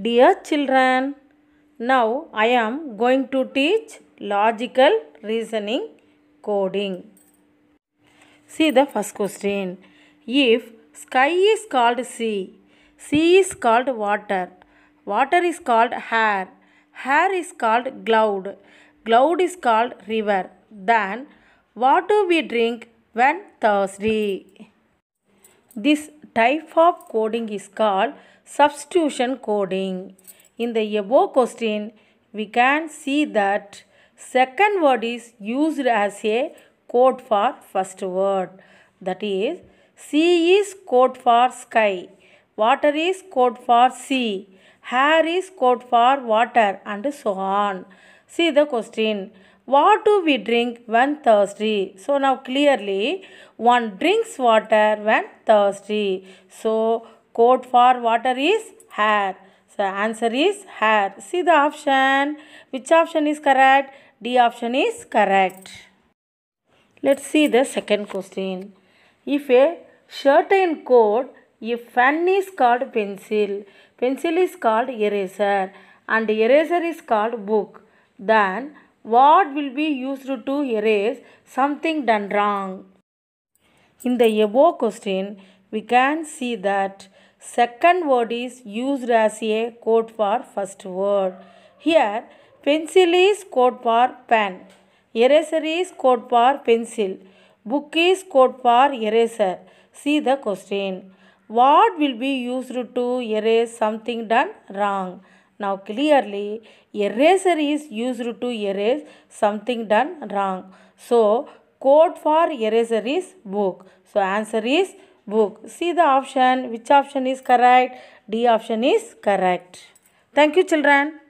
Dear children, now I am going to teach logical reasoning coding. See the first question. If sky is called sea, sea is called water, water is called hair, hair is called cloud, cloud is called river, then what do we drink when thirsty? This type of coding is called substitution coding. In the above question, we can see that second word is used as a code for first word. That is, sea is code for sky, water is code for sea, hair is code for water and so on. See the question. What do we drink when thirsty? So now clearly one drinks water when thirsty. So code for water is hair. So answer is hair. See the option. Which option is correct? D option is correct. Let's see the second question. If a certain coat, if pen is called pencil, pencil is called eraser and eraser is called book, then what will be used to erase something done wrong? In the above question, we can see that second word is used as a code for first word. Here, pencil is code for pen, eraser is code for pencil, book is code for eraser. See the question. What will be used to erase something done wrong? Now clearly eraser is used to erase something done wrong. So code for eraser is book. So answer is book. See the option. Which option is correct? D option is correct. Thank you children.